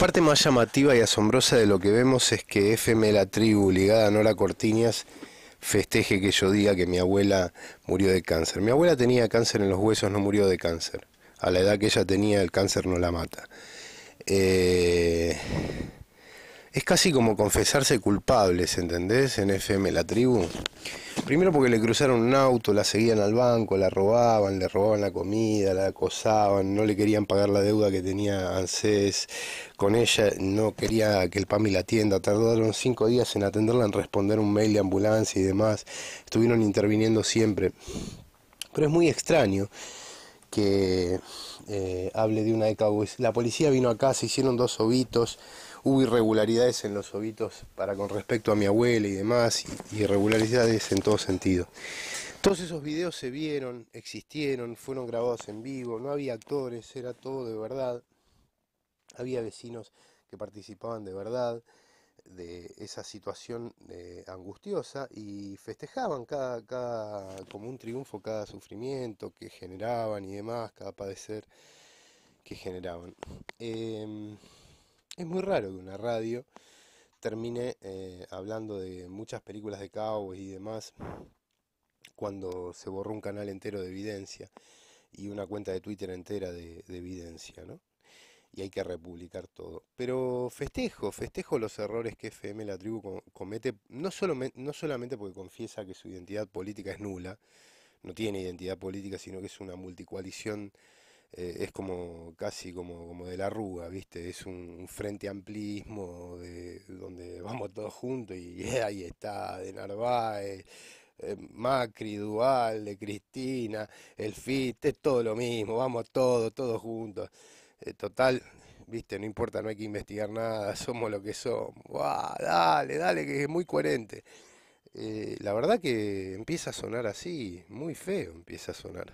parte más llamativa y asombrosa de lo que vemos es que FM La Tribu, ligada a Nora Cortiñas, festeje que yo diga que mi abuela murió de cáncer. Mi abuela tenía cáncer en los huesos, no murió de cáncer. A la edad que ella tenía, el cáncer no la mata. Eh, es casi como confesarse culpables, ¿entendés? En FM La Tribu. Primero porque le cruzaron un auto, la seguían al banco, la robaban, le robaban la comida, la acosaban, no le querían pagar la deuda que tenía ANSES con ella, no quería que el PAMI la atienda, tardaron cinco días en atenderla, en responder un mail de ambulancia y demás, estuvieron interviniendo siempre. Pero es muy extraño que eh, hable de una ECAU. E La policía vino acá, se hicieron dos ovitos, hubo irregularidades en los ovitos para con respecto a mi abuela y demás, irregularidades en todo sentido. Todos esos videos se vieron, existieron, fueron grabados en vivo, no había actores, era todo de verdad, había vecinos que participaban de verdad de esa situación eh, angustiosa y festejaban cada, cada, como un triunfo cada sufrimiento que generaban y demás, cada padecer que generaban. Em, es muy raro que una radio termine eh, hablando de muchas películas de caos y demás cuando se borró un canal entero de evidencia y una cuenta de Twitter entera de, de evidencia, ¿no? y hay que republicar todo. Pero festejo, festejo los errores que FM La Tribu comete, no, solo, no solamente porque confiesa que su identidad política es nula, no tiene identidad política, sino que es una multicoalición, eh, es como casi como, como de la rúa, ¿viste? Es un, frente amplismo de, donde vamos todos juntos y ahí está, de Narváez. Eh, Macri, Dual, de Cristina, el FIT, es todo lo mismo, vamos todos, todos juntos. Eh, total, viste, no importa, no hay que investigar nada, somos lo que somos, dale, dale, que es muy coherente. Eh, la verdad que empieza a sonar así, muy feo empieza a sonar.